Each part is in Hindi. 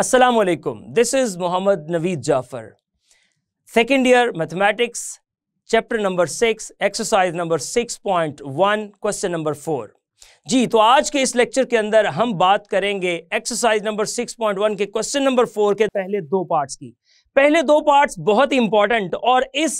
Is Mohammad Naveed Jafar second year mathematics chapter number six exercise number six point one question number four जी तो आज के इस लेक्चर के अंदर हम बात करेंगे एक्सरसाइज नंबर वन के क्वेश्चन नंबर फोर के पहले दो पार्ट्स की पहले दो पार्ट्स बहुत ही इंपॉर्टेंट और इस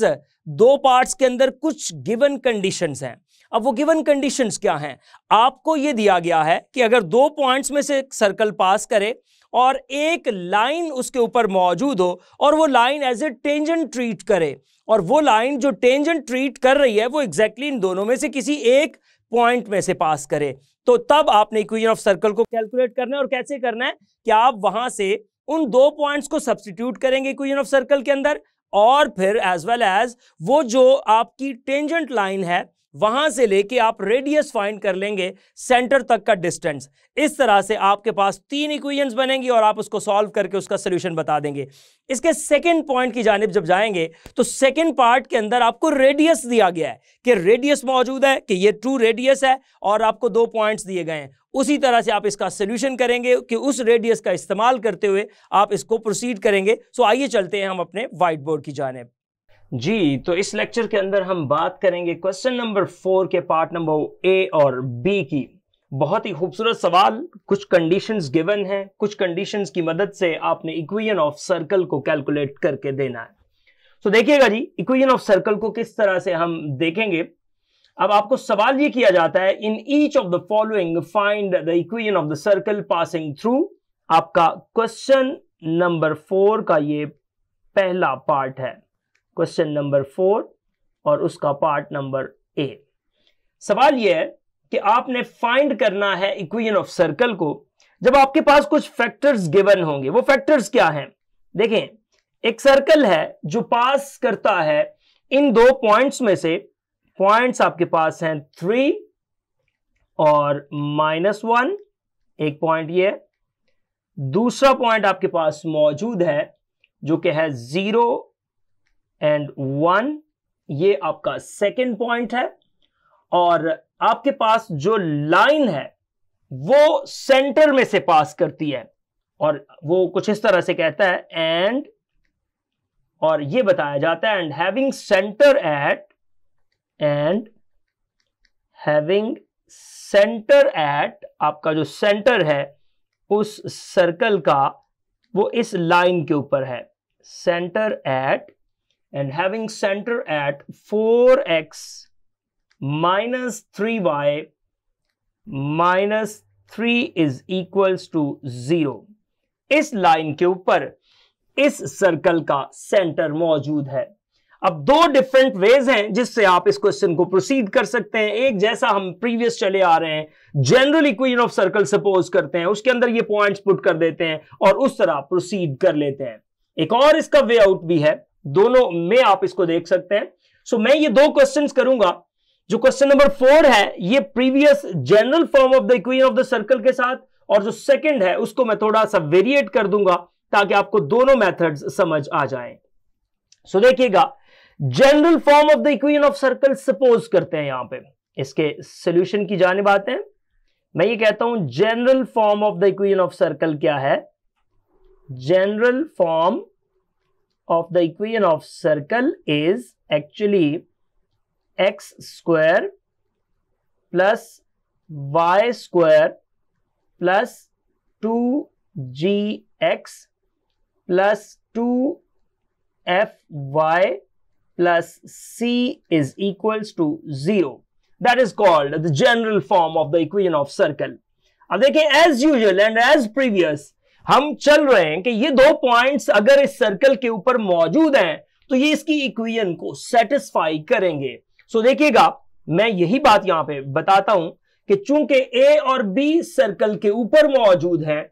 दो पार्ट्स के अंदर कुछ गिवन कंडीशंस हैं अब वो गिवन कंडीशंस क्या हैं आपको ये दिया गया है कि अगर दो पॉइंट्स में से सर्कल पास करे और एक लाइन उसके ऊपर मौजूद हो और वो line as a tangent treat करे और वो लाइन जो टेंजेंट ट्रीट कर रही है वो एग्जैक्टली exactly इन दोनों में से किसी एक पॉइंट में से पास करे तो तब आपने इक्वेशन ऑफ सर्कल को कैलकुलेट करना है और कैसे करना है कि आप वहां से उन दो पॉइंट्स को सब्सटीट्यूट करेंगे इक्वेशन ऑफ सर्कल के अंदर और फिर एज वेल एज वो जो आपकी टेंजेंट लाइन है वहां से लेके आप रेडियस फाइंड कर लेंगे सेंटर तक का डिस्टेंस इस तरह से आपके पास तीन इक्वेशंस बनेंगी और आप उसको सॉल्व करके उसका सोल्यूशन बता देंगे इसके सेकेंड पॉइंट की जानब जब जाएंगे तो सेकेंड पार्ट के अंदर आपको रेडियस दिया गया है कि रेडियस मौजूद है कि ये ट्रू रेडियस है और आपको दो पॉइंट्स दिए गए हैं उसी तरह से आप इसका सोल्यूशन करेंगे कि उस रेडियस का इस्तेमाल करते हुए आप इसको प्रोसीड करेंगे सो आइए चलते हैं हम अपने व्हाइट बोर्ड की जानब जी तो इस लेक्चर के अंदर हम बात करेंगे क्वेश्चन नंबर फोर के पार्ट नंबर ए और बी की बहुत ही खूबसूरत सवाल कुछ कंडीशंस गिवन है कुछ कंडीशंस की मदद से आपने इक्वेशन ऑफ सर्कल को कैलकुलेट करके देना है तो देखिएगा जी इक्वेशन ऑफ सर्कल को किस तरह से हम देखेंगे अब आपको सवाल ये किया जाता है in each of the following find the equation of the circle passing through आपका क्वेश्चन नंबर फोर का ये पहला पार्ट है क्वेश्चन नंबर फोर और उसका पार्ट नंबर ए सवाल यह है कि आपने फाइंड करना है इक्वेशन ऑफ सर्कल को जब आपके पास कुछ फैक्टर्स गिवन होंगे वो फैक्टर्स क्या हैं देखें एक सर्कल है जो पास करता है इन दो पॉइंट्स में से पॉइंट्स आपके पास हैं थ्री और माइनस वन एक पॉइंट ये दूसरा पॉइंट आपके पास मौजूद है जो कि है जीरो एंड वन ये आपका सेकेंड पॉइंट है और आपके पास जो लाइन है वो सेंटर में से पास करती है और वो कुछ इस तरह से कहता है एंड और ये बताया जाता है and having centre at and having centre at आपका जो सेंटर है उस सर्कल का वो इस लाइन के ऊपर है centre at and having center at 4x minus 3y minus 3 is equals to zero इस लाइन के ऊपर इस सर्कल का सेंटर मौजूद है अब दो डिफरेंट वेज हैं जिससे आप इस क्वेश्चन को प्रोसीड कर सकते हैं एक जैसा हम प्रीवियस चले आ रहे हैं general equation of circle suppose करते हैं उसके अंदर ये पॉइंट्स पुट कर देते हैं और उस तरह प्रोसीड कर लेते हैं एक और इसका वे आउट भी है दोनों में आप इसको देख सकते हैं सो so, मैं ये दो क्वेश्चन करूंगा जो क्वेश्चन नंबर फोर है ये previous general form of the equation of the circle के साथ और जो सेकंड है उसको मैं थोड़ा सा वेरिएट कर दूंगा ताकि आपको दोनों मेथड्स समझ आ जाएं सो so, देखिएगा general form of the equation of circle suppose करते हैं यहां पे इसके सोल्यूशन की जाने बातें मैं ये कहता हूं general form of the equation of circle क्या है general form of the equation of circle is actually x square plus y square plus 2gx plus 2fy plus c is equals to 0. That is called the general form of the equation of circle. Now, as usual and as previous, हम चल रहे हैं कि ये दो पॉइंट्स अगर इस सर्कल के ऊपर मौजूद हैं तो ये इसकी इक्वेशन को सेटिस्फाई करेंगे सो so, देखिएगा मैं यही बात यहां पे बताता हूं कि चूंकि ए और बी सर्कल के ऊपर मौजूद हैं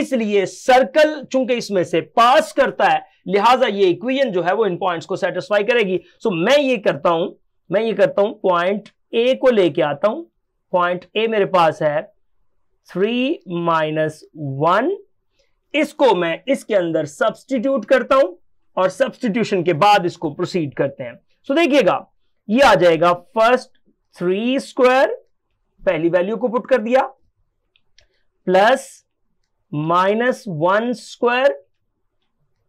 इसलिए सर्कल चूंकि इसमें से पास करता है लिहाजा ये इक्वेशन जो है वो इन पॉइंट्स को सेटिस्फाई करेगी सो so, मैं ये करता हूं मैं ये करता हूं पॉइंट ए को लेके आता हूं पॉइंट ए मेरे पास है थ्री माइनस वन इसको मैं इसके अंदर सब्सटीट्यूट करता हूं और सब्सटीट्यूशन के बाद इसको प्रोसीड करते हैं सो so, देखिएगा ये आ जाएगा फर्स्ट थ्री स्क्वायर पहली वैल्यू को पुट कर दिया plus minus one square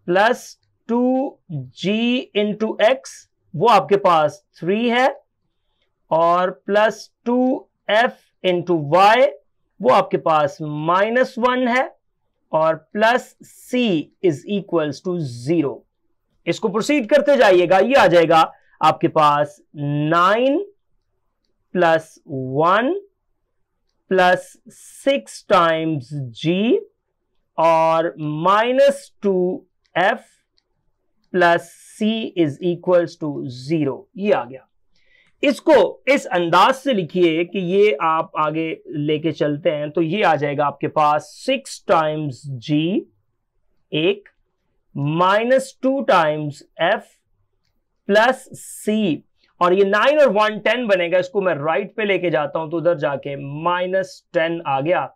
plus two g into x वो आपके पास थ्री है और plus two f into y वो आपके पास माइनस वन है और plus c is equals to zero इसको प्रोसीड करते जाइएगा ये आ जाएगा आपके पास nine plus one plus six times g और minus two f plus c is equals to zero आ गया इसको इस अंदाज से लिखिए कि ये आप आगे लेके चलते हैं तो ये आ जाएगा आपके पास सिक्स टाइम्स जी एक minus two times f plus c और ये नाइन और वन टेन बनेगा इसको मैं राइट पे लेके जाता हूं तो उधर जाके माइनस टेन आ गया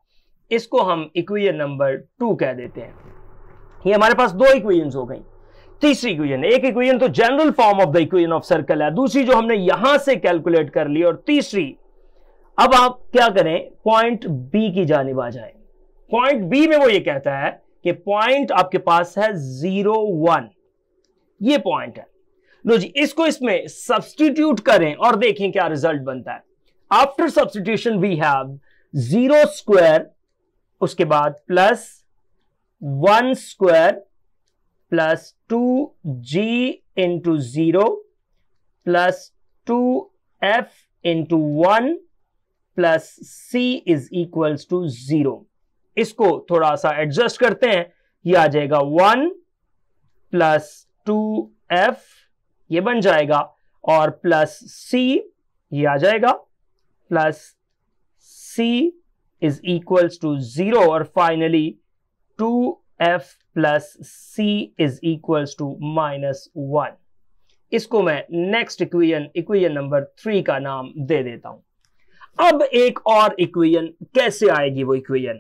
इसको हम इक्वेशन नंबर टू कह देते हैं ये हमारे पास दो इक्वेशंस हो गई तीसरी इक्वेशन एक इक्वेशन तो general form of the equation of circle है दूसरी जो हमने यहां से कैलकुलेट कर ली और तीसरी अब आप क्या करें पॉइंट बी की जानिब आ जाए पॉइंट बी में वो ये कहता है कि पॉइंट आपके पास है जीरो वन ये पॉइंट है लो जी इसको इसमें सब्सटीट्यूट करें और देखें क्या रिजल्ट बनता है after substitution we have zero square उसके बाद plus one square plus two g into zero plus two f into one plus c is equals to zero इसको थोड़ा सा एडजस्ट करते हैं ये आ जाएगा वन प्लस टू एफ ये बन जाएगा और प्लस सी ये आ जाएगा plus c is equals to zero और finally two f plus c is equal to minus one इसको मैं next equation equation number three का नाम दे देता हूं अब एक और इक्वेशन कैसे आएगी वो इक्वेशन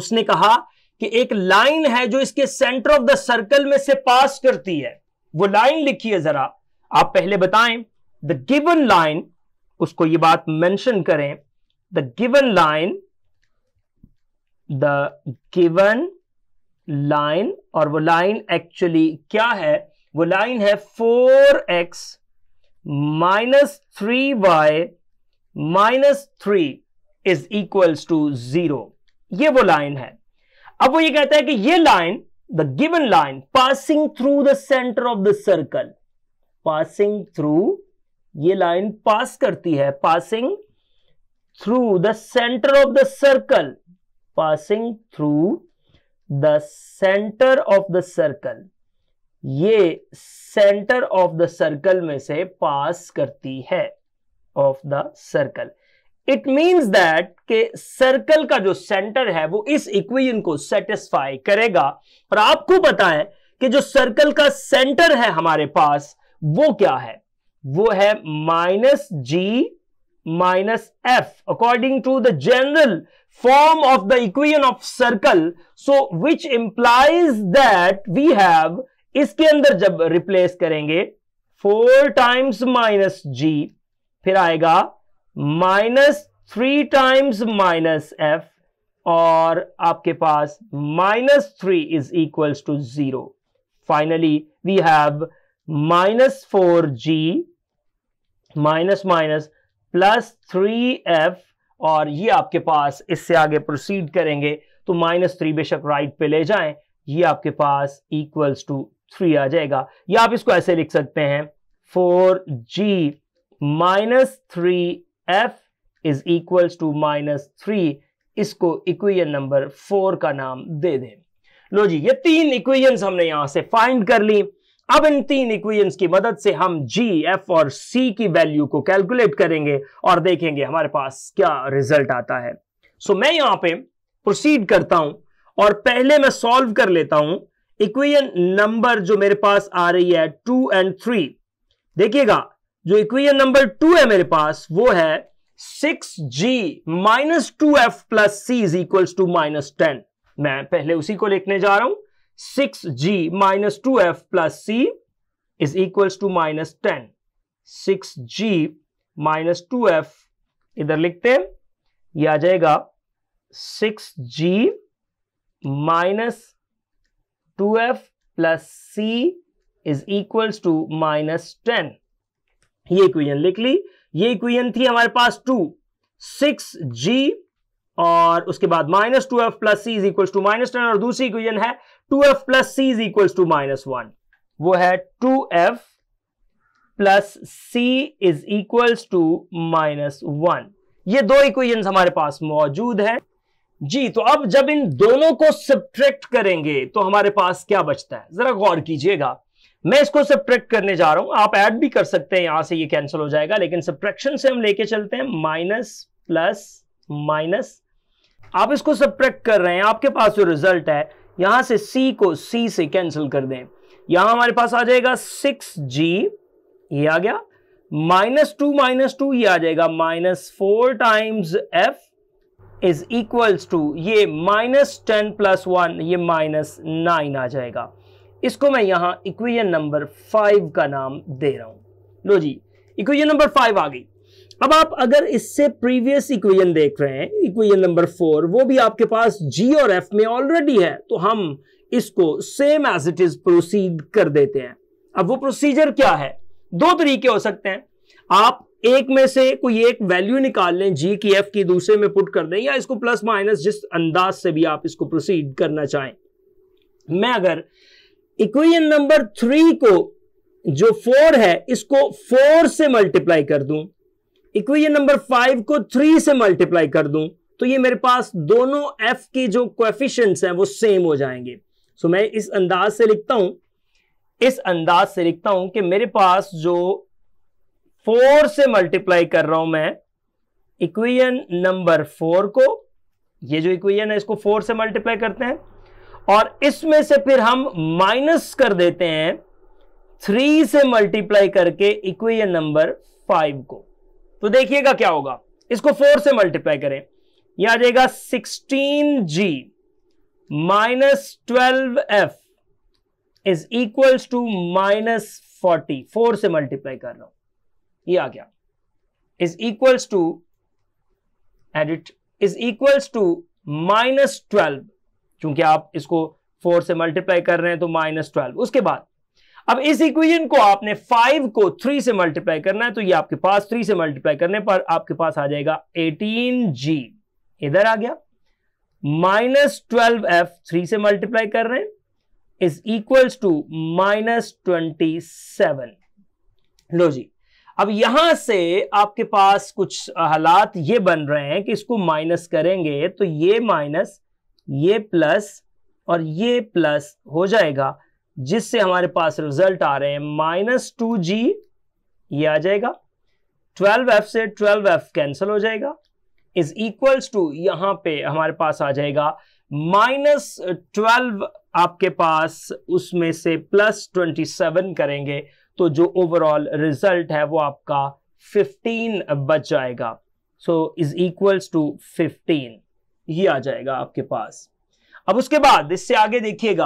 उसने कहा कि एक लाइन है जो इसके सेंटर ऑफ द सर्कल में से पास करती है वो लाइन लिखी है जरा आप पहले बताएं द गिवन लाइन उसको ये बात मेंशन करें the given line the given line और वो लाइन एक्चुअली क्या है वो लाइन है four x minus three y minus three is equals to zero ये वो लाइन है अब वो ये कहता है कि ये line the given line passing through the centre of the circle passing through ये लाइन पास करती है passing through the centre of the circle passing through the centre of the circle ये सेंटर ऑफ द सर्कल में से पास करती है of the circle it means that के सर्कल का जो सेंटर है वो इस इक्वेशन को सेटिस्फाई करेगा और आपको पता है कि जो सर्कल का सेंटर है हमारे पास वो क्या है वो है minus g minus f according to the general form of the equation of circle so which implies that we have iske andar jab replace 4 times minus g phir aega minus 3 times minus f or aapke paas minus 3 is equals to 0 finally we have minus 4g minus minus minus plus three f और ये आपके पास इससे आगे प्रोसीड करेंगे तो माइनस थ्री बेशक राइट पे ले जाएं ये आपके पास इक्वल्स टू थ्री आ जाएगा या आप इसको ऐसे लिख सकते हैं four ji minus three F is equals to minus three इसको इक्वेशन नंबर फोर का नाम दे दें लो जी ये तीन इक्वेशंस हमने यहां से फाइंड कर ली अब इन तीन इक्वेशंस की मदद से हम जी एफ और सी की वैल्यू को कैलकुलेट करेंगे और देखेंगे हमारे पास क्या रिजल्ट आता है सो so, मैं यहां पे प्रोसीड करता हूं और पहले मैं सॉल्व कर लेता हूं इक्वेशन नंबर जो मेरे पास आ रही है टू एंड थ्री देखिएगा जो इक्वेशन नंबर टू है मेरे पास वो है six g minus two f plus c is equal to minus ten मैं पहले उसी को लिखने जा रहा हूं six g minus two f plus c is equal to minus ten six g minus two f इधर लिखते हैं ये आ जाएगा six g minus two f plus c is equal to minus ten ये इक्वेशन लिख ली ये इक्वेशन थी हमारे पास टू सिक्स जी और उसके बाद minus two f plus c is equal to minus ten और दूसरी इक्वेशन है two f plus c is equal to minus one वो है two f plus c is equal to minus one ये दो इक्वेशन हमारे पास मौजूद है जी तो अब जब इन दोनों को सब्ट्रैक्ट करेंगे तो हमारे पास क्या बचता है जरा गौर कीजिएगा मैं इसको सब्ट्रैक्ट करने जा रहा हूं आप ऐड भी कर सकते हैं यहां से ये कैंसिल हो जाएगा लेकिन सब्ट्रैक्शन से हम लेके चलते हैं माइनस प्लस माइनस आप इसको सब्ट्रैक्ट कर रहे हैं आपके पास जो रिजल्ट है यहां से सी को सी से कैंसिल कर दें यहां हमारे पास आ जाएगा सिक्स जी ये आ गया माइनस टू माइनस टू ये आ जाएगा minus four times f is equals to ये माइनस टेन प्लस वन ये माइनस नाइन आ जाएगा इसको मैं यहां इक्वेशन नंबर फाइव का नाम दे रहा हूं लो जी इक्वेशन नंबर फाइव आ गई अब आप अगर इससे प्रीवियस इक्वेशन देख रहे हैं इक्वेशन नंबर फोर वो भी आपके पास जी और एफ में ऑलरेडी है तो हम इसको same as it is proceed कर देते हैं अब वो प्रोसीजर क्या है दो तरीके हो सकते हैं आप एक में से कोई एक वैल्यू निकाल लें जी की एफ की दूसरे में पुट कर दें या इसको प्लस माइनस जिस अंदाज से भी आप इसको प्रोसीड करना चाहें मैं अगर इक्वेशन नंबर थ्री को जो फोर है इसको फोर से मल्टीप्लाई कर दूं इक्वेशन नंबर फाइव को थ्री से मल्टीप्लाई कर दूं तो ये मेरे पास दोनों एफ के जो क्वेफिशंट हैं वो सेम हो जाएंगे सो मैं इस अंदाज से लिखता हूं इस अंदाज से लिखता हूं कि मेरे पास जो फोर से मल्टीप्लाई कर रहा हूं मैं इक्वेशन नंबर फोर को ये जो इक्वेशन है इसको फोर से मल्टीप्लाई करते हैं और इसमें से फिर हम माइनस कर देते हैं थ्री से मल्टीप्लाई करके इक्वेशन नंबर फाइव को तो देखिएगा क्या होगा इसको फोर से मल्टीप्लाई करें यह आ जाएगा sixteen g minus twelve f is equals to minus forty four से मल्टीप्लाई कर रहा हूं ये आ गया is equals to edit is equals to minus twelve क्योंकि आप इसको फोर से मल्टीप्लाई कर रहे हैं तो माइनस ट्वेल्व उसके बाद अब इस इक्वेशन को आपने फाइव को थ्री से मल्टीप्लाई करना है तो ये आपके पास थ्री से मल्टीप्लाई करने पर आपके पास आ जाएगा एटीन जी इधर आ गया माइनस ट्वेल्व एफ थ्री से मल्टीप्लाई कर रहे हैं is equals to minus twenty seven लो जी अब यहां से आपके पास कुछ हालात ये बन रहे हैं कि इसको माइनस करेंगे तो ये माइनस ये प्लस और ये प्लस हो जाएगा जिससे हमारे पास रिजल्ट आ रहे हैं माइनस टू जी ये आ जाएगा ट्वेल्व एफ से ट्वेल्व एफ कैंसिल हो जाएगा इज इक्वल्स टू यहां पे हमारे पास आ जाएगा माइनस ट्वेल्व आपके पास उसमें से प्लस ट्वेंटी सेवन करेंगे तो जो ओवरऑल रिजल्ट है वो आपका फिफ्टीन बच जाएगा so is equals to fifteen ये आ जाएगा आपके पास अब उसके बाद इससे आगे देखिएगा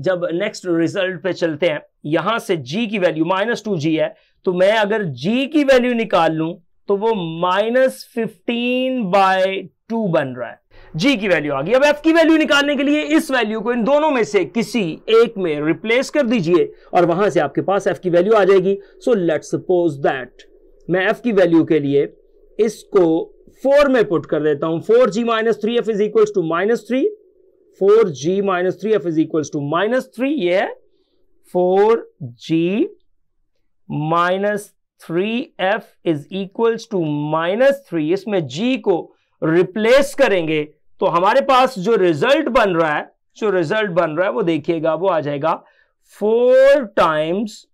जब नेक्स्ट रिजल्ट पे चलते हैं यहां से जी की वैल्यू माइनस टू जी है तो मैं अगर जी की वैल्यू निकाल लूं तो वो माइनस फिफ्टीन बाय टू बन रहा है जी की वैल्यू आ गई अब एफ की वैल्यू निकालने के लिए इस वैल्यू को इन दोनों में से किसी एक में रिप्लेस कर दीजिए और वहां से आपके पास एफ की वैल्यू आ जाएगी सो लेट सपोज दैट मैं एफ की वैल्यू के लिए इसको फोर में पुट कर देता हूं four ji minus three F is equal to minus three four ji minus three F is equal to minus three ये है four ji minus three F is equal to minus three इसमें जी को रिप्लेस करेंगे तो हमारे पास जो रिजल्ट बन रहा है जो रिजल्ट बन रहा है वो देखिएगा वो आ जाएगा four times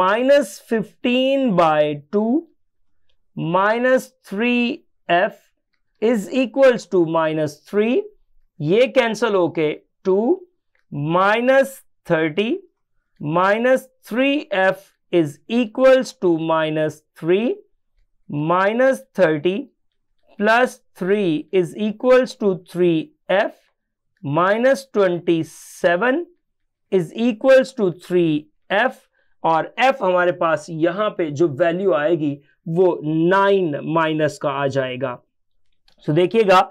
minus fifteen by two minus three F is equals to minus three ये कैंसल होके two minus thirty minus three F is equals to minus three minus thirty plus three is equals to three f minus twenty seven is equals to three f और एफ हमारे पास यहां पे जो वैल्यू आएगी वो नाइन माइनस का आ जाएगा सो so, देखिएगा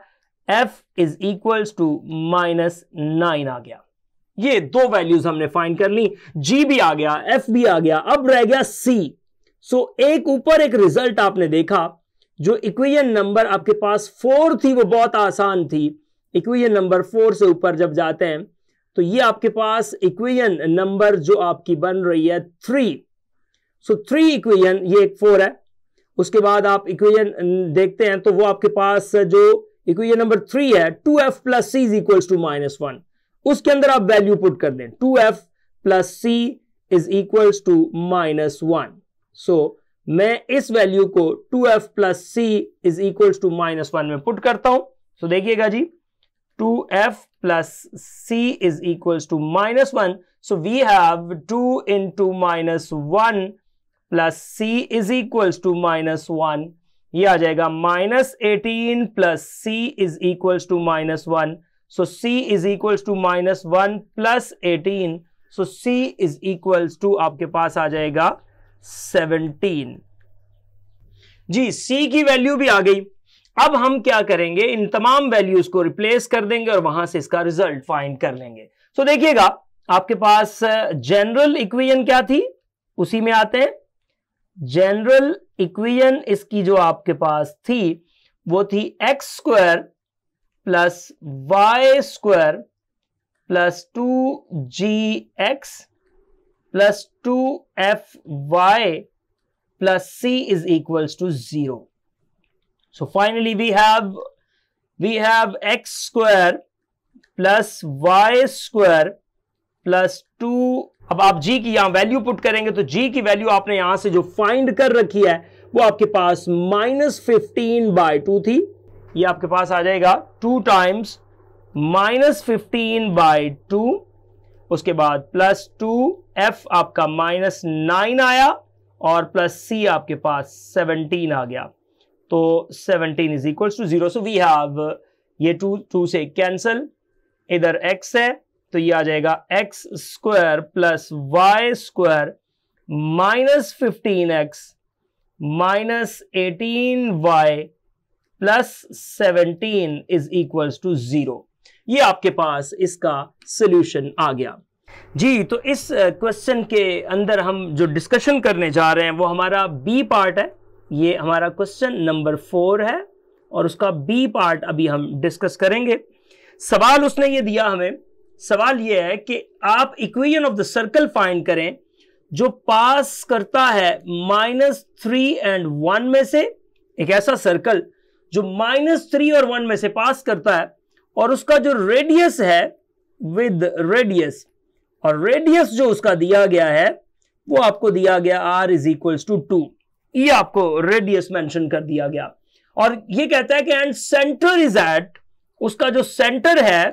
f is equals to minus nine आ गया ये दो वैल्यूज हमने फाइंड कर ली जी भी आ गया एफ भी आ गया अब रह गया सी सो so, एक ऊपर एक रिजल्ट आपने देखा जो इक्वेशन नंबर आपके पास फोर थी वो बहुत आसान थी इक्वेशन नंबर फोर से ऊपर जब जाते हैं तो ये आपके पास इक्वेशन नंबर जो आपकी बन रही है थ्री सो थ्री इक्वेशन ये एक फोर है उसके बाद आप इक्वेशन देखते हैं तो वो आपके पास जो इक्वेशन नंबर थ्री है two f plus c is equal to minus one उसके अंदर आप वैल्यू पुट कर दें two f plus c is equal to minus one so मैं इस वैल्यू को two f plus c is equal to minus one में पुट करता हूं सो so, देखिएगा जी two f plus c is equal to minus one so we have two in to minus one plus c is equal to minus one ये आ जाएगा minus eighteen plus c is equals to minus one so c is equals to minus one plus eighteen so c is equals to आपके पास आ जाएगा सेवनटीन जी सी की वैल्यू भी आ गई अब हम क्या करेंगे इन तमाम वैल्यूज को रिप्लेस कर देंगे और वहां से इसका रिजल्ट फाइंड कर लेंगे सो so, देखिएगा आपके पास जनरल इक्वेशन क्या थी उसी में आते हैं जनरल इक्वेशन इसकी जो आपके पास थी वो थी x square plus y square plus two g x plus two f y plus c is equal to zero so finally we have we have x square plus y square plus two अब आप जी की यहां वैल्यू पुट करेंगे तो जी की वैल्यू आपने यहां से जो फाइंड कर रखी है वो आपके पास माइनस फिफ्टीन बाय टू थी ये आपके पास आ जाएगा two times minus fifteen by two उसके बाद प्लस टू एफ आपका माइनस नाइन आया और प्लस सी आपके पास सेवनटीन आ गया तो seventeen is equal to zero so we have ये टू टू से कैंसल इधर एक्स है तो ये आ जाएगा x square plus y square minus fifteen x minus eighteen y plus seventeen is equal to zero ये आपके पास इसका सोल्यूशन आ गया जी तो इस क्वेश्चन के अंदर हम जो डिस्कशन करने जा रहे हैं वो हमारा बी पार्ट है ये हमारा क्वेश्चन नंबर फोर है और उसका बी पार्ट अभी हम डिस्कस करेंगे सवाल उसने ये दिया हमें सवाल यह है कि आप equation of the circle find करें जो पास करता है माइनस थ्री एंड वन में से एक ऐसा सर्कल जो माइनस थ्री और वन में से पास करता है और उसका जो रेडियस है विद रेडियस और रेडियस जो उसका दिया गया है वो आपको दिया गया r is equal to two ये आपको रेडियस मेंशन कर दिया गया और ये कहता है कि एंड सेंटर इज एट उसका जो सेंटर है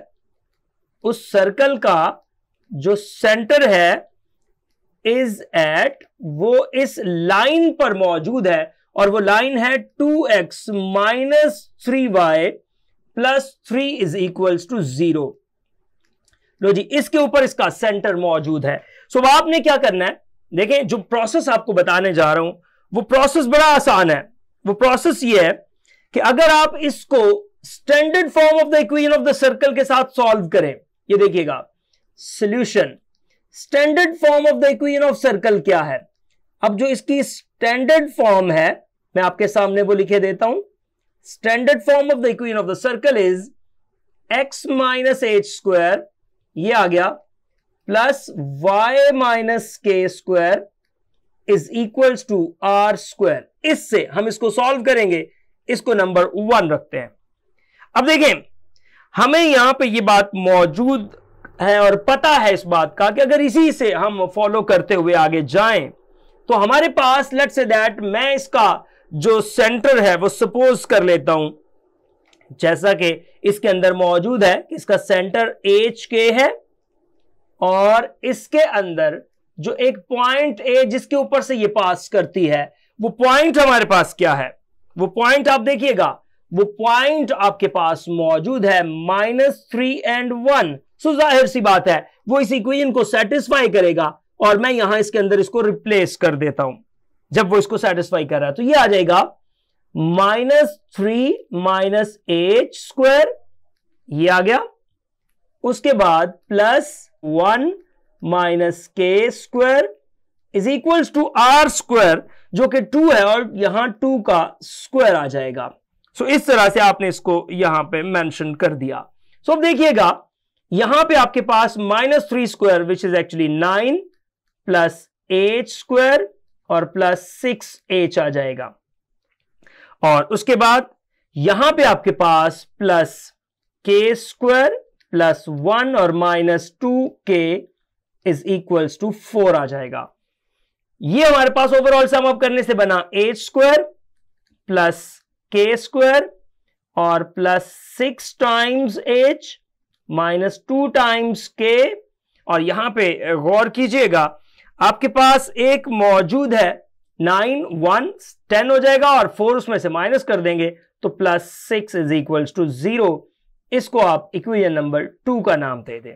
उस सर्कल का जो सेंटर है इज एट वो इस लाइन पर मौजूद है और वो लाइन है two x minus three y plus three is equal to zero लो जी इसके ऊपर इसका सेंटर मौजूद है सो so, आपने क्या करना है देखें जो प्रोसेस आपको बताने जा रहा हूं वो प्रोसेस बड़ा आसान है वो प्रोसेस ये है कि अगर आप इसको standard form of the equation of the circle के साथ सॉल्व करें ये देखिएगा solution standard form of the equation of circle क्या है अब जो इसकी स्टैंडर्ड फॉर्म है मैं आपके सामने वो लिखे देता हूं standard form of the equation of the circle is x minus h square ये आ गया plus y minus k square is equal to r square इससे हम इसको सॉल्व करेंगे इसको नंबर वन रखते हैं अब देखें हमें यहां पे ये बात मौजूद है और पता है इस बात का कि अगर इसी से हम फॉलो करते हुए आगे जाएं तो हमारे पास लेट्स से दैट मैं इसका जो सेंटर है वो सपोज कर लेता हूं जैसा कि इसके अंदर मौजूद है इसका सेंटर एच के है और इसके अंदर जो एक पॉइंट ए जिसके ऊपर से ये पास करती है वो पॉइंट हमारे पास क्या है वो पॉइंट आप देखिएगा वो पॉइंट आपके पास मौजूद है minus three and one so जाहिर सी बात है वो इस इक्वेशन को सेटिस्फाई करेगा और मैं यहां इसके अंदर इसको रिप्लेस कर देता हूं जब वो इसको सेटिस्फाई कर रहा है तो ये आ जाएगा minus three minus h square ये आ गया उसके बाद plus one minus k square is equals to r square जो कि टू है और यहां टू का स्क्वायर आ जाएगा सो इस तरह से आपने इसको यहां पे मेंशन कर दिया सो अब देखिएगा यहां पे आपके पास minus three square which is actually nine plus h square और प्लस सिक्स एच आ जाएगा और उसके बाद यहां पे आपके पास plus k square plus one और minus two k is equals to four आ जाएगा ये हमारे पास ओवरऑल सम अप करने से बना h square plus k square और plus six times h minus two times k और यहां पे uh, गौर कीजिएगा आपके पास एक मौजूद है नाइन वन टेन हो जाएगा और फोर उसमें से माइनस कर देंगे तो plus six is equal to zero इसको आप इक्वेशन नंबर टू का नाम दे दें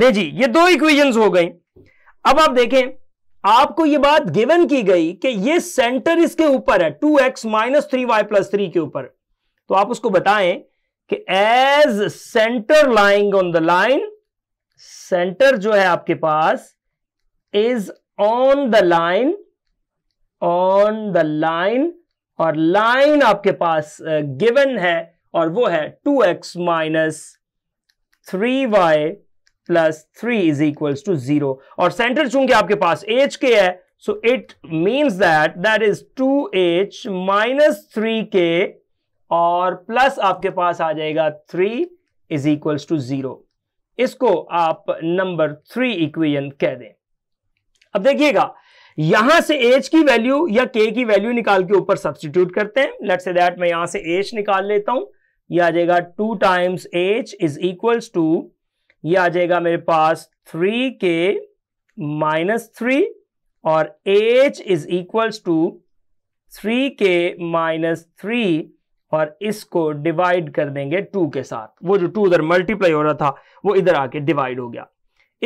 ले जी ये दो इक्वेशंस हो गई अब आप देखें आपको यह बात गिवन की गई कि यह सेंटर इसके ऊपर है two x minus three y plus three के ऊपर तो आप उसको बताएं कि as centre lying on the line centre जो है आपके पास is on the line on the line और लाइन आपके पास गिवन है और वो है two x minus three y plus three is equal to zero और सेंटर चूंकि आपके पास एच के है so it means that that is to h minus three k और प्लस आपके पास आ जाएगा three is equal to zero इसको आप नंबर थ्री इक्वेशन कह दें अब देखिएगा यहां से एच की वैल्यू या के की वैल्यू निकाल के ऊपर सब्सटीट्यूट करते हैं लेट से दैट मैं यहां से एच निकाल लेता हूं यह आ जाएगा two times h is equals to ये आ जाएगा मेरे पास थ्री के माइनस थ्री और h is equals to three k minus three और इसको डिवाइड कर देंगे टू के साथ वो जो टू उधर मल्टीप्लाई हो रहा था वो इधर आके डिवाइड हो गया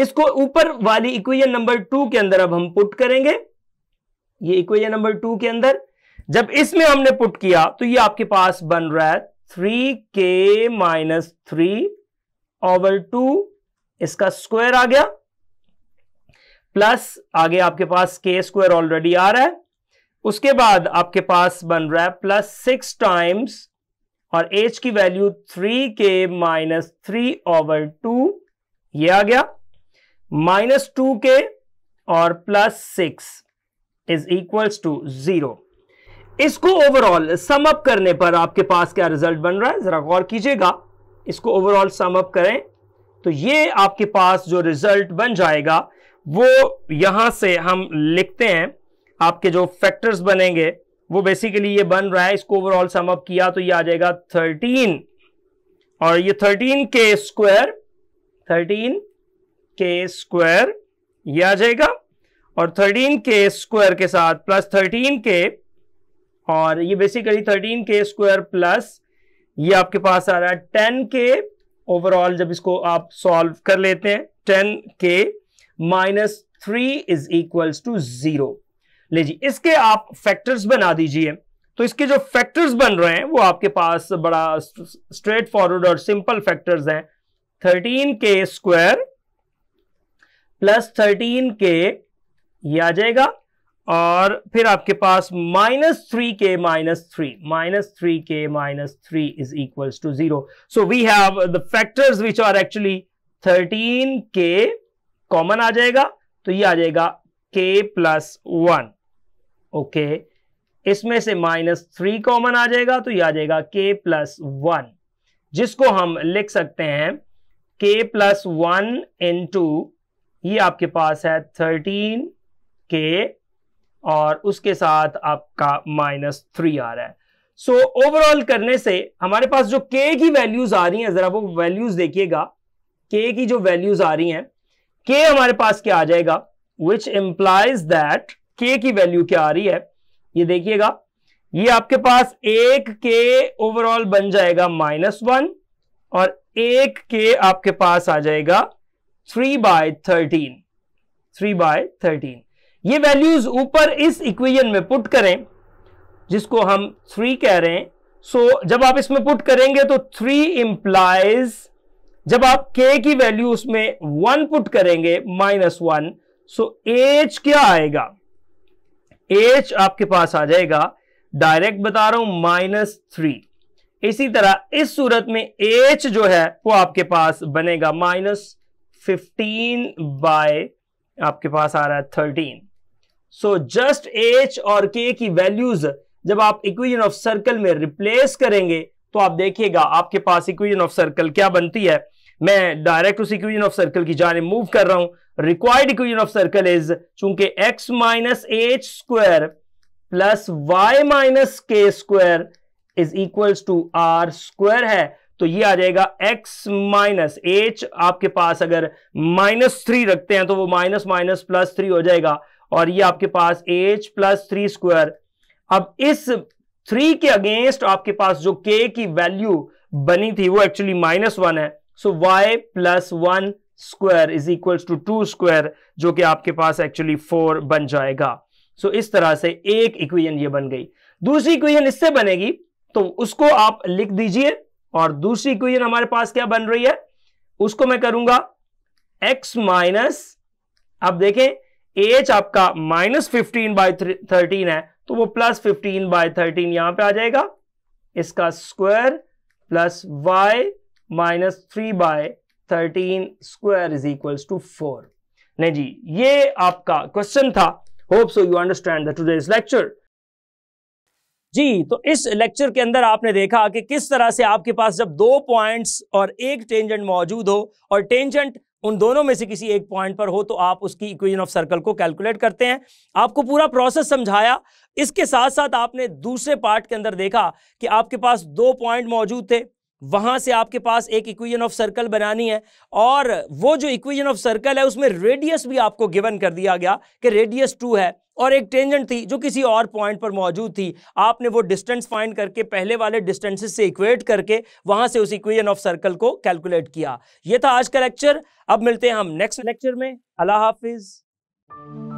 इसको ऊपर वाली इक्वेशन नंबर टू के अंदर अब हम पुट करेंगे ये इक्वेशन नंबर टू के अंदर जब इसमें हमने पुट किया तो ये आपके पास बन रहा है three k minus three over two इसका स्क्वायर आ गया प्लस आगे आपके पास के स्क्वायर ऑलरेडी आ रहा है उसके बाद आपके पास बन रहा है प्लस सिक्स टाइम्स और एच की value three k minus three over two ये आ गया माइनस टू के और plus six is equals to zero इसको ओवरऑल सम अप करने पर आपके पास क्या रिजल्ट बन रहा है जरा गौर कीजिएगा इसको ओवरऑल सम अप करें तो ये आपके पास जो रिजल्ट बन जाएगा वो यहां से हम लिखते हैं आपके जो फैक्टर्स बनेंगे वो बेसिकली ये बन रहा है इसको ओवरऑल सम अप किया तो ये आ जाएगा थर्टीन और ये thirteen k square thirteen k square ये आ जाएगा और थर्टीन के स्क्वायर के साथ प्लस थर्टीन के और ये basically thirteen k square plus ये आपके पास आ रहा है टेन के ओवरऑल जब इसको आप सॉल्व कर लेते हैं ten k minus three is equals to zero जी इसके आप फैक्टर्स बना दीजिए तो इसके जो फैक्टर्स बन रहे हैं वो आपके पास बड़ा स्ट्रेट फॉरवर्ड और सिंपल फैक्टर्स हैं thirteen k square plus thirteen k ये आ जाएगा और फिर आपके पास minus three k minus three minus three k minus three is equal to zero so we have the factors which are actually thirteen k common आ जाएगा तो ये आ जाएगा के प्लस वन ओके इसमें से माइनस थ्री कॉमन आ जाएगा तो ये आ जाएगा के प्लस वन जिसको हम लिख सकते हैं के प्लस वन इन टू ये आपके पास है थर्टीन के और उसके साथ आपका माइनस थ्री आ रहा है सो so, ओवरऑल करने से हमारे पास जो के की वैल्यूज आ रही हैं जरा वो वैल्यूज देखिएगा के की जो वैल्यूज आ रही हैं के हमारे पास क्या आ जाएगा विच इंप्लाइज दैट के की वैल्यू क्या आ रही है ये देखिएगा ये आपके पास एक के ओवरऑल बन जाएगा माइनस वन और एक के आपके पास आ जाएगा three by thirteen three by thirteen ये वैल्यूज ऊपर इस इक्वेशन में पुट करें जिसको हम थ्री कह रहे हैं सो so, जब आप इसमें पुट करेंगे तो थ्री इंप्लाइज जब आप के की वैल्यू उसमें वन पुट करेंगे माइनस वन सो एच क्या आएगा एच आपके पास आ जाएगा डायरेक्ट बता रहा हूं माइनस थ्री इसी तरह इस सूरत में एच जो है वो आपके पास बनेगा माइनस फिफ्टीन बाय आपके पास आ रहा है थर्टीन सो जस्ट एच और के की वैल्यूज जब आप इक्वेशन ऑफ सर्कल में रिप्लेस करेंगे तो आप देखिएगा आपके पास इक्वेशन ऑफ सर्कल क्या बनती है मैं डायरेक्ट उस इक्वेशन ऑफ सर्कल की जाने मूव कर रहा हूं required equation of circle is चूंकि x minus h square plus y minus k square is equal to r square है तो ये आ जाएगा x माइनस एच आपके पास अगर माइनस थ्री रखते हैं तो वो माइनस माइनस प्लस थ्री हो जाएगा और ये आपके पास एच प्लस थ्री स्क्वायर अब इस थ्री के अगेंस्ट आपके पास जो के की वैल्यू बनी थी वो एक्चुअली माइनस वन है so y plus one square is equal to two square जो कि आपके पास एक्चुअली फोर बन जाएगा सो so, इस तरह से एक इक्वेशन ये बन गई दूसरी इक्वेशन इससे बनेगी तो उसको आप लिख दीजिए और दूसरी इक्वेशन हमारे पास क्या बन रही है उसको मैं करूंगा एक्स माइनस अब देखें एच आपका माइनस फिफ्टीन बाय थर्टीन है तो वो प्लस फिफ्टीन बाय थर्टीन यहां पे आ जाएगा इसका square plus y minus three by thirteen square is equal to four नहीं जी ये आपका क्वेश्चन था hope so you understand today's lecture जी तो इस लेक्चर के अंदर आपने देखा कि किस तरह से आपके पास जब दो पॉइंट्स और एक टेंजेंट मौजूद हो और टेंजेंट उन दोनों में से किसी एक पॉइंट पर हो तो आप उसकी इक्वेशन ऑफ सर्कल को कैलकुलेट करते हैं आपको पूरा प्रोसेस समझाया इसके साथ साथ आपने दूसरे पार्ट के अंदर देखा कि आपके पास दो पॉइंट मौजूद थे वहां से आपके पास एक इक्वेशन ऑफ सर्कल बनानी है और वो जो इक्वेशन ऑफ सर्कल है उसमें रेडियस भी आपको गिवन कर दिया गया कि रेडियस टू है और एक टेंजेंट थी जो किसी और पॉइंट पर मौजूद थी आपने वो डिस्टेंस फाइंड करके पहले वाले डिस्टेंसेस से इक्वेट करके वहां से उस इक्वेशन ऑफ सर्कल को कैलकुलेट किया ये था आज का लेक्चर अब मिलते हैं हम नेक्स्ट लेक्चर में अल्लाह हाफिज़